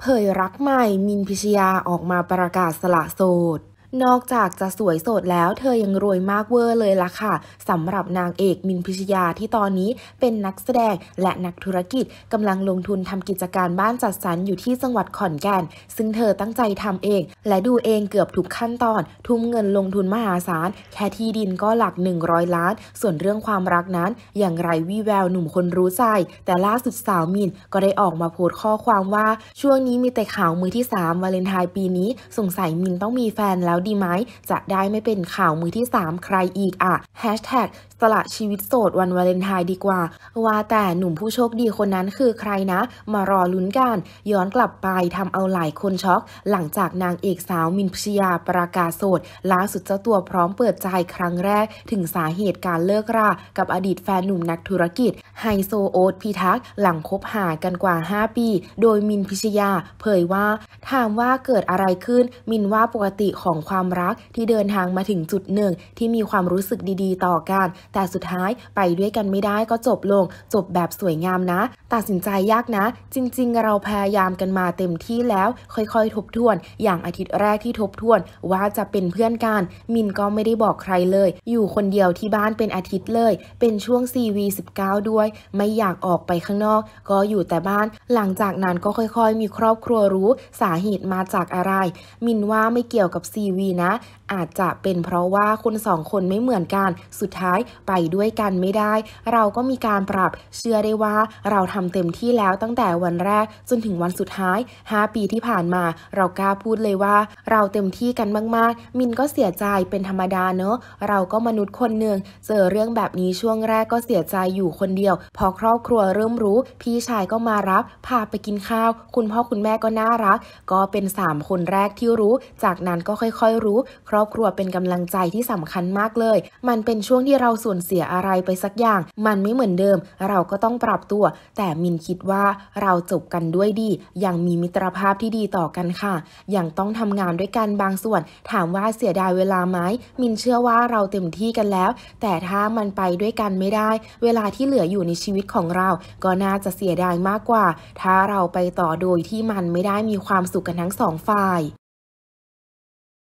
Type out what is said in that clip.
เผยรักใหม่มินพิชยาออกมาประกาศสละโสดนอกจากจะสวยสดแล้วเธอยังรวยมากเวอร์เลยล่ะค่ะสำหรับนางเอกมินพิชยาที่ตอนนี้เป็นนักแสดงและนักธุรกิจกำลังลงทุนทำกิจการบ้านจัดสรรอยู่ที่จังหวัดขอนแก่นซึ่งเธอตั้งใจทำเอง และดูเองเกือบทุกขั้นตอน ทุ่มเงินลงทุนมหาศาล แค่ที่ดินก็หลัก 100 ล้าน ส่วนเรื่องความรักนั้น อย่างไรวี่แววหนุ่มคนรู้ใจ แต่ล่าสุดสาวมินก็ได้ออกมาโพสต์ข้อความว่า ช่วงนี้มีแต่ข่าวมือที่ 3วาเลนไทน์ปีนี้ สงสัยมินต้องมีแฟนแล้วล้วดีไหม จะได้ไม่เป็นข่าวมือที่ 3 ใครอีกอ่ะแฮชแท็กสละชีวิตโสดวันวาเลนไทน์ดีกว่า ว่าแต่หนุ่มผู้โชคดีคนนั้นคือใครนะ มารอลุ้นกัน ย้อนกลับไปทำเอาหลายคนช็อก หลังจากนางเอกสาวมินพิชยาประกาศโสดล่าสุดเจ้าตัวพร้อมเปิดใจครั้งแรก ถึงสาเหตุการเลิกรากับอดีตแฟนหนุ่มนักธุรกิจ ไฮโซโอ๊ตพิทักษ์หลังคบหากันกว่า 5 ปี โดยมินพิชยาเผยว่าถามว่าเกิดอะไรขึ้น มินว่าปกติของความรักที่เดินทางมาถึงจุดหนึ่ง ที่มีความรู้สึกดีๆต่อกันแต่สุดท้ายไปด้วยกันไม่ได้ก็จบลงจบแบบสวยงามนะ ตัดสินใจยากนะ จริงๆเราพยายามกันมาเต็มที่แล้วค่อยๆทบทวน อย่างอาทิตย์แรกที่ทบทวนว่าจะเป็นเพื่อนกันมินก็ไม่ได้บอกใครเลย อยู่คนเดียวที่บ้านเป็นอาทิตย์เลย เป็นช่วง CV19 ด้วย ไม่อยากออกไปข้างนอก ก็อยู่แต่บ้าน หลังจากนั้นก็ค่อยๆ มีครอบครัวรู้สาเหตุมาจากอะไร มินว่าไม่เกี่ยวกับ CV วีนะอาจจะเป็นเพราะว่า คนสองคนไม่เหมือนกัน สุดท้ายไปด้วยกันไม่ได้ เราก็มีการปรับ เชื่อได้ว่า เราทำเต็มที่แล้วตั้งแต่วันแรกจนถึงวันสุดท้าย5ปีที่ผ่านมาเรากล้าพูดเลยว่า เราเต็มที่กันมาก ๆ มินก็เสียใจเป็นธรรมดาเนอะ เราก็มนุษย์คนหนึ่งเจอเรื่องแบบนี้ช่วงแรกก็เสียใจอยู่คนเดียว พอครอบครัวเริ่มรู้พี่ชายก็มารับพาไปกินข้าว คุณพ่อคุณแม่ก็น่ารัก ก็เป็น3คนแรกที่รู้จากนั้นก็ค่อยอยรู้ครอบครัวเป็นกำลังใจที่สำคัญมากเลย มันเป็นช่วงที่เราสูญเสียอะไรไปสักอย่าง มันไม่เหมือนเดิม เราก็ต้องปรับตัว แต่มินคิดว่าเราจบกันด้วยดี ยังมีมิตรภาพที่ดีต่อกันค่ะยังต้องทำงานด้วยกันบางส่วน ถามว่าเสียดายเวลาไหม มินเชื่อว่าเราเต็มที่กันแล้ว แต่ถ้ามันไปด้วยกันไม่ได้ เวลาที่เหลืออยู่ในชีวิตของเรา ก็น่าจะเสียดายมากกว่า ถ้าเราไปต่อโดยที่มันไม่ได้มีความสุขกันทั้งสองฝ่าย